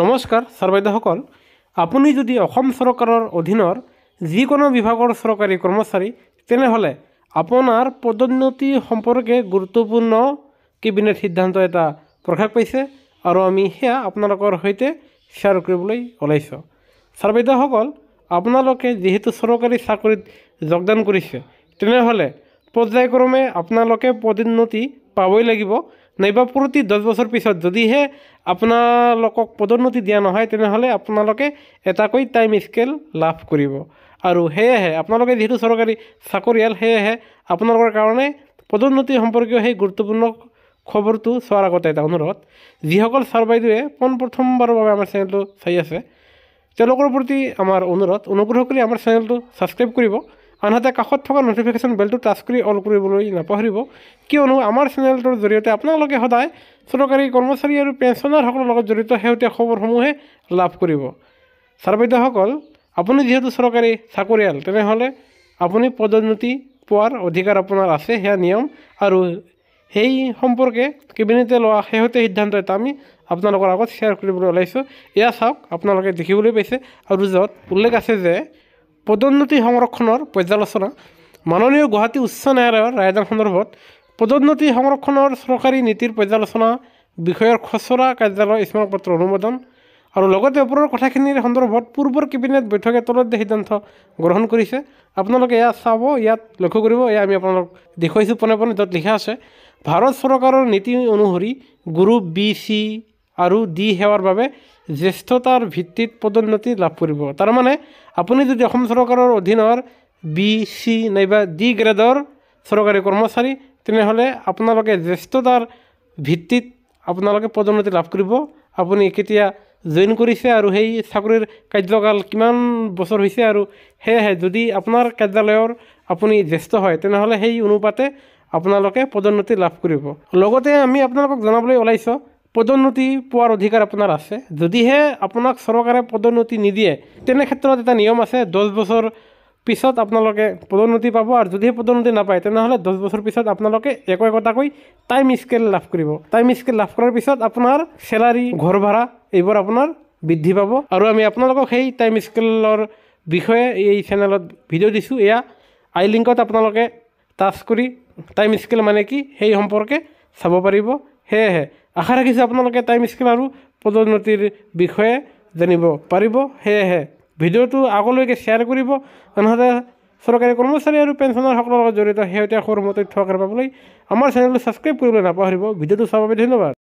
নমস্কাৰ ছাৰ বাইদেউসকল আপুনি যদি অসম চৰকাৰৰ অধীনৰ যিকোনো বিভাগৰ চৰকাৰী কৰ্মচাৰী তেনেহ'লে আপোনাৰ পদোন্নতি সম্পৰ্কে গুৰুত্বপূৰ্ণ কেবিনেট সিদ্ধান্ত এটা প্ৰকাশ পাইছে আৰু আমি সেয়া আপোনালোকৰ সৈতে শ্বেয়াৰ কৰিবলৈ ওলাইছোঁ ছাৰ বাইদেউসকল আপোনালোকে যিহেতু চৰকাৰী চাকৰিত যোগদান কৰিছে তেনেহ'লে পৰ্যায়ক্ৰমে আপোনালোকে পদোন্নতি পাবই লাগিব নাইবা প্ৰতি দহ বছৰ পিছত যদিহে আপোনালোকক পদোন্নতি দিয়া নহয় তেনেহ'লে আপোনালোকে এটাকৈ টাইম স্কেল লাভ কৰিব আৰু সেয়েহে আপোনালোকে যিহেতু চৰকাৰী চাকৰিয়াল সেয়েহে আপোনালোকৰ কাৰণে পদোন্নতি সম্পৰ্কীয় সেই গুৰুত্বপূৰ্ণ খবৰটো চোৱাৰ আগতে এটা অনুৰোধ যিসকল ছাৰ বাইদেৱে পোনপ্ৰথমবাৰৰ বাবে আমাৰ চেনেলটো চাই আছে তেওঁলোকৰ প্ৰতি আমাৰ অনুৰোধ অনুগ্ৰহ কৰি আমাৰ চেনেলটো ছাবস্ক্ৰাইব কৰিব আনহাতে কাষত থকা ন'টিফিকেশ্যন বেলটো টাচ কৰি অল কৰিবলৈ নাপাহৰিব কিয়নো আমাৰ চেনেলটোৰ জৰিয়তে আপোনালোকে সদায় চৰকাৰী কৰ্মচাৰী আৰু পেঞ্চনাৰসকলৰ লগত জড়িত শেহতীয়া খবৰসমূহে লাভ কৰিব ছাৰ বাইদেউসকল আপুনি যিহেতু চৰকাৰী চাকৰিয়াল তেনেহ'লে আপুনি পদোন্নতি পোৱাৰ অধিকাৰ আপোনাৰ আছে সেয়া নিয়ম আৰু সেই সম্পৰ্কে কেবিনেটে লোৱা শেহতীয়া সিদ্ধান্ত এটা আমি আপোনালোকৰ আগত শ্বেয়াৰ কৰিবলৈ ওলাইছোঁ এয়া চাওক আপোনালোকে দেখিবলৈ পাইছে আৰু য'ত উল্লেখ আছে যে পদোন্নতি সংৰক্ষণৰ পৰ্যালোচনা মাননীয় গুৱাহাটী উচ্চ ন্যায়ালয়ৰ ৰায়দান সন্দৰ্ভত পদোন্নতি সংৰক্ষণৰ চৰকাৰী নীতিৰ পৰ্যালোচনা বিষয়ৰ খচৰা কাৰ্যালয়ৰ স্মাৰক পত্ৰ অনুমোদন আৰু লগতে ওপৰৰ কথাখিনিৰ সন্দৰ্ভত পূৰ্বৰ কেবিনেট বৈঠকে তলত সিদ্ধান্ত গ্ৰহণ কৰিছে আপোনালোকে এয়া চাব ইয়াত লক্ষ্য কৰিব এয়া আমি আপোনালোকক দেখুৱাইছোঁ পোনে পোনে য'ত লিখা আছে ভাৰত চৰকাৰৰ নীতি অনুসৰি গ্ৰুপ বি চি আৰু দি সেৱাৰ বাবে জ্যেষ্ঠতাৰ ভিত্তিত পদোন্নতি লাভ কৰিব তাৰমানে আপুনি যদি অসম চৰকাৰৰ অধীনৰ বি চি নাইবা ডি গ্ৰেডৰ চৰকাৰী কৰ্মচাৰী তেনেহ'লে আপোনালোকে জ্যেষ্ঠতাৰ ভিত্তিত আপোনালোকে পদোন্নতি লাভ কৰিব আপুনি কেতিয়া জইন কৰিছে আৰু সেই চাকৰিৰ কাৰ্যকাল কিমান বছৰ হৈছে আৰু সেয়েহে যদি আপোনাৰ কাৰ্যালয়ৰ আপুনি জ্যেষ্ঠ হয় তেনেহ'লে সেই অনুপাতে আপোনালোকে পদোন্নতি লাভ কৰিব লগতে আমি আপোনালোকক জনাবলৈ ওলাইছোঁ পদোন্নতি পোৱাৰ অধিকাৰ আপোনাৰ আছে যদিহে আপোনাক চৰকাৰে পদোন্নতি নিদিয়ে তেনে ক্ষেত্ৰত এটা নিয়ম আছে দহ বছৰ পিছত আপোনালোকে পদোন্নতি পাব আৰু যদিহে পদোন্নতি নাপায় তেনেহ'লে দহ বছৰ পিছত আপোনালোকে একো একোটাকৈ টাইম স্কেল লাভ কৰিব টাইম স্কেল লাভ কৰাৰ পিছত আপোনাৰ চেলাৰী ঘৰ ভাড়া এইবোৰ আপোনাৰ বৃদ্ধি পাব আৰু আমি আপোনালোকক সেই টাইম স্কেলৰ বিষয়ে এই চেনেলত ভিডিঅ' দিছোঁ এয়া আই লিংকত আপোনালোকে টাচ কৰি টাইম স্কেল মানে কি সেই সম্পৰ্কে চাব পাৰিব সেয়েহে আশা ৰাখিছোঁ আপোনালোকে টাইম স্কেল আৰু পদোন্নতিৰ বিষয়ে জানিব পাৰিব সেয়েহে ভিডিঅ'টো আগলৈকে শ্বেয়াৰ কৰিব আনহাতে চৰকাৰী কৰ্মচাৰী আৰু পেঞ্চনাৰসকলৰ লগত জড়িত শেহতীয়া সৰু মতথ্য আকাৰ পাবলৈ আমাৰ চেনেলটো ছাবস্ক্ৰাইব কৰিবলৈ নাপাহৰিব ভিডিঅ'টো চাবৰ বাবে ধন্যবাদ